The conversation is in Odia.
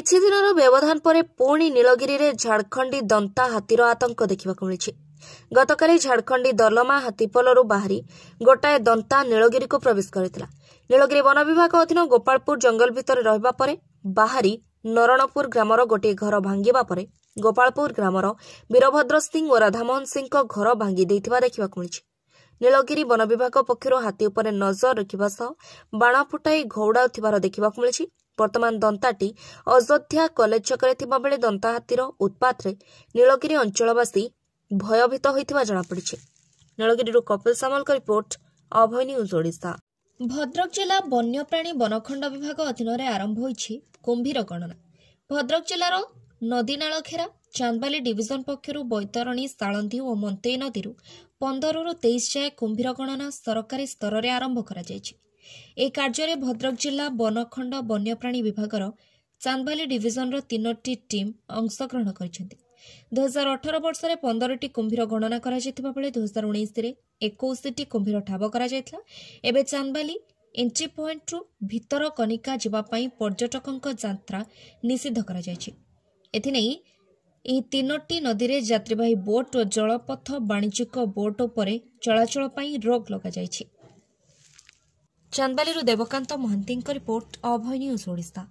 କିଛିଦିନର ବ୍ୟବଧାନ ପରେ ପୁଣି ନୀଳଗିରିରେ ଝାଡ଼ଖଣ୍ଡୀ ଦନ୍ତା ହାତୀର ଆତଙ୍କ ଦେଖିବାକୁ ମିଳିଛି ଗତକାଲି ଝାଡ଼ଖଣ୍ଡୀ ଦଲମା ହାତୀପଲରୁ ବାହାରି ଗୋଟାଏ ଦନ୍ତା ନୀଳଗିରିକୁ ପ୍ରବେଶ କରିଥିଲା ନୀଳଗିରି ବନ ବିଭାଗ ଅଧୀନ ଗୋପାଳପୁର ଜଙ୍ଗଲ ଭିତରେ ରହିବା ପରେ ବାହାରି ନରଣପୁର ଗ୍ରାମର ଗୋଟିଏ ଘର ଭାଙ୍ଗିବା ପରେ ଗୋପାଳପୁର ଗ୍ରାମର ବୀରଭଦ୍ର ସିଂ ଓ ରାଧାମୋହନ ସିଂଙ୍କ ଘର ଭାଙ୍ଗି ଦେଇଥିବା ଦେଖିବାକୁ ମିଳିଛି ନୀଳଗିରି ବନ ବିଭାଗ ପକ୍ଷରୁ ହାତୀ ଉପରେ ନଜର ରଖିବା ସହ ବାଣ ଫୁଟାଇ ଘଉଡ଼ାଉଥିବାର ଦେଖିବାକୁ ମିଳିଛି ବର୍ତ୍ତମାନ ଦନ୍ତାଟି ଅଯୋଧ୍ୟା କଲେଜ ଛକରେ ଥିବାବେଳେ ଦନ୍ତା ହାତୀର ଉତ୍ପାତରେ ନୀଳଗିରି ଅଞ୍ଚଳବାସୀ ଭୟଭୀତ ହୋଇଥିବା ଜଣାପଡ଼ିଛି ନୀଳଗିରିରୁ କପିଲ ସାମଲଙ୍କ ରିପୋର୍ଟ ଅଭୟ ନ୍ୟୁଜ୍ ଓଡ଼ିଶା ଭଦ୍ରକ ଜିଲ୍ଲା ବନ୍ୟପ୍ରାଣୀ ବନଖଣ୍ଡ ବିଭାଗ ଅଧୀନରେ ଆରମ୍ଭ ହୋଇଛି କୁମ୍ଭୀର ଗଣନା ଭଦ୍ରକ ଜିଲ୍ଲାର ନଦୀନାଳଖେରା ଚାନ୍ଦବାଲି ଡିଭିଜନ ପକ୍ଷରୁ ବୈତରଣୀ ସାଳନ୍ଧି ଓ ମନ୍ତେଇ ନଦୀରୁ ପନ୍ଦରରୁ ତେଇଶ ଯାଏଁ କୁମ୍ଭୀର ଗଣନା ସରକାରୀ ସ୍ତରରେ ଆରମ୍ଭ କରାଯାଇଛି ଏହି କାର୍ଯ୍ୟରେ ଭଦ୍ରକ ଜିଲ୍ଲା ବନଖଣ୍ଡ ବନ୍ୟପ୍ରାଣୀ ବିଭାଗର ଚାନ୍ଦବାଲି ଡିଭିଜନର ତିନୋଟି ଟିମ୍ ଅଂଶଗ୍ରହଣ କରିଛନ୍ତି ଦୁଇହଜାର ଅଠର ବର୍ଷରେ ପନ୍ଦରଟି କୁମ୍ଭୀର ଗଣନା କରାଯାଇଥିବା ବେଳେ ଦୁଇହଜାର ଉଣେଇଶରେ ଏକୋଇଶଟି କୁମ୍ଭୀର ଠାବ କରାଯାଇଥିଲା ଏବେ ଚାନ୍ଦବାଲି ଏଣ୍ଟ୍ରି ପଏଣ୍ଟରୁ ଭିତରକନିକା ଯିବା ପାଇଁ ପର୍ଯ୍ୟଟକଙ୍କ ଯାତ୍ରା ନିଷିଦ୍ଧ କରାଯାଇଛି ଏଥିନେଇ ଏହି ତିନୋଟି ନଦୀରେ ଯାତ୍ରୀବାହୀ ବୋଟ୍ ଓ ଜଳପଥ ବାଣିଜ୍ୟିକ ବୋଟ୍ ଉପରେ ଚଳାଚଳ ପାଇଁ ରୋକ୍ ଲଗାଯାଇଛି ଚାନ୍ଦବାଲିରୁ ଦେବକାନ୍ତ ମହାନ୍ତିଙ୍କ ରିପୋର୍ଟ ଅଭୟ ନ୍ୟୁଜ୍ ଓଡ଼ିଶା